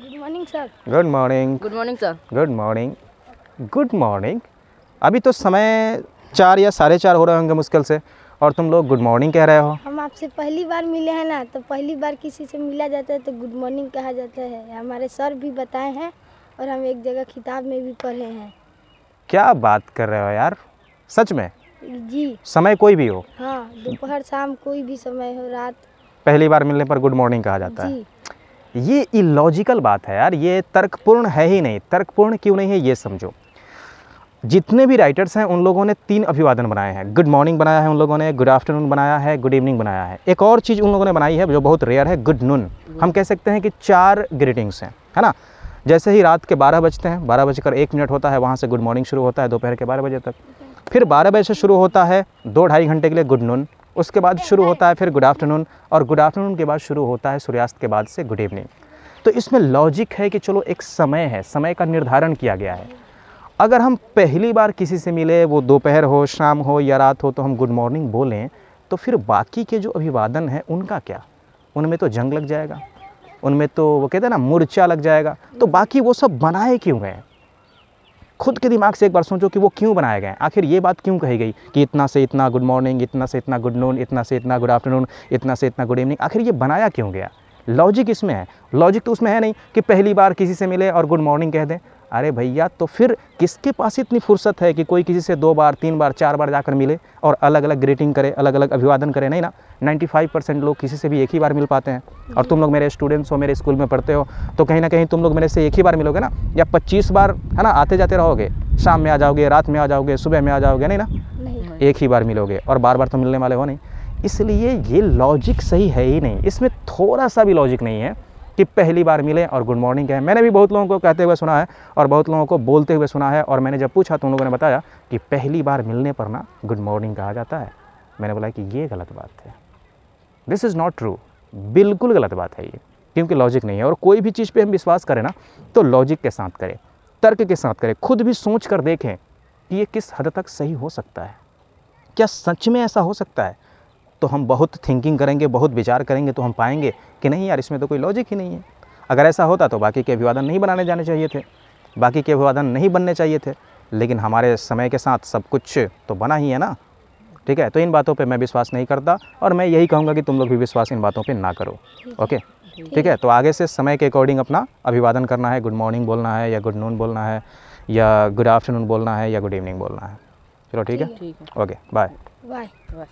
good morning sir good morning good morning sir good morning good morning अभी तो समय चार या साढ़े चार हो रहे होंगे मुश्किल से और तुम लोग गुड मॉर्निंग कह रहे हो हम आपसे पहली बार मिले हैं ना तो पहली बार किसी से मिला जाता है तो गुड मॉर्निंग कहा जाता है हमारे सर भी बताए हैं और हम एक जगह किताब में भी पढ़े हैं क्या बात कर रहे हो यार सच में जी समय कोई भी हो हाँ दोपहर शाम कोई भी समय हो रात पहली बार मिलने पर गुड मॉर्निंग कहा जाता है ये इलॉजिकल बात है यार ये तर्कपूर्ण है ही नहीं तर्कपूर्ण क्यों नहीं है ये समझो जितने भी राइटर्स हैं उन लोगों ने तीन अभिवादन बनाए हैं गुड मॉर्निंग बनाया है उन लोगों ने गुड आफ्टरनून बनाया है गुड इवनिंग बनाया है एक और चीज़ उन लोगों ने बनाई है जो बहुत रेयर है गुड नून हम कह सकते हैं कि चार ग्रीटिंग्स हैं है ना जैसे ही रात के बारह बजते हैं बारह बजकर एक मिनट होता है वहाँ से गुड मॉर्निंग शुरू होता है दोपहर के बारह बजे तक फिर बारह बजे से शुरू होता है दो ढाई घंटे के लिए गुड नून उसके बाद शुरू होता है फिर गुड आफ्टरनून और गुड आफ्टरनून के बाद शुरू होता है सूर्यास्त के बाद से गुड इवनिंग तो इसमें लॉजिक है कि चलो एक समय है समय का निर्धारण किया गया है अगर हम पहली बार किसी से मिले वो दोपहर हो शाम हो या रात हो तो हम गुड मॉर्निंग बोलें तो फिर बाकी के जो अभिवादन हैं उनका क्या उनमें तो जंग लग जाएगा उनमें तो वो कहते हैं ना मुरचा लग जाएगा तो बाकी वो सब बनाए क्यों हैं खुद के दिमाग से एक बार सोचो कि वो क्यों बनाए गए आखिर ये बात क्यों कही गई कि इतना से इतना गुड मॉर्निंग इतना से इतना गुड नून इतना से इतना गुड आफ्टरनून इतना से इतना गुड इवनिंग आखिर ये बनाया क्यों गया लॉजिक इसमें है लॉजिक तो उसमें है नहीं कि पहली बार किसी से मिले और गुड मॉर्निंग कह दें अरे भैया तो फिर किसके पास इतनी फुर्सत है कि कोई किसी से दो बार तीन बार चार बार जाकर मिले और अलग अलग ग्रीटिंग करे अलग अलग अभिवादन करे नहीं ना 95 परसेंट लोग किसी से भी एक ही बार मिल पाते हैं और तुम लोग मेरे स्टूडेंट्स हो मेरे स्कूल में पढ़ते हो तो कहीं ना कहीं तुम लोग मेरे से एक ही बार मिलोगे ना या पच्चीस बार है ना आते जाते रहोगे शाम में आ जाओगे रात में आ जाओगे सुबह में आ जाओगे नहीं ना एक ही बार मिलोगे और बार बार तो मिलने वाले हो नहीं इसलिए ये लॉजिक सही है ही नहीं इसमें थोड़ा सा भी लॉजिक नहीं है कि पहली बार मिले और गुड मॉर्निंग कहें मैंने भी बहुत लोगों को कहते हुए सुना है और बहुत लोगों को बोलते हुए सुना है और मैंने जब पूछा तो उन लोगों ने बताया कि पहली बार मिलने पर ना गुड मॉर्निंग कहा जाता है मैंने बोला कि ये गलत बात है दिस इज़ नॉट ट्रू बिल्कुल गलत बात है ये क्योंकि लॉजिक नहीं है और कोई भी चीज़ पर हम विश्वास करें ना तो लॉजिक के साथ करें तर्क के साथ करें खुद भी सोच कर देखें कि ये किस हद तक सही हो सकता है क्या सच में ऐसा हो सकता है तो हम बहुत थिंकिंग करेंगे बहुत विचार करेंगे तो हम पाएंगे कि नहीं यार इसमें तो कोई लॉजिक ही नहीं है अगर ऐसा होता तो बाकी के अभिवादन नहीं बनाने जाने चाहिए थे बाकी के अभिवादन नहीं बनने चाहिए थे लेकिन हमारे समय के साथ सब कुछ तो बना ही है ना ठीक है तो इन बातों पे मैं विश्वास नहीं करता और मैं यही कहूँगा कि तुम लोग भी विश्वास इन बातों पे ना करो ओके ठीक है तो आगे से समय के अकॉर्डिंग अपना अभिवादन करना है गुड मॉर्निंग बोलना है या गुड नून बोलना है या गुड आफ्टरनून बोलना है या गुड इवनिंग बोलना है चलो ठीक है ओके बाय बाय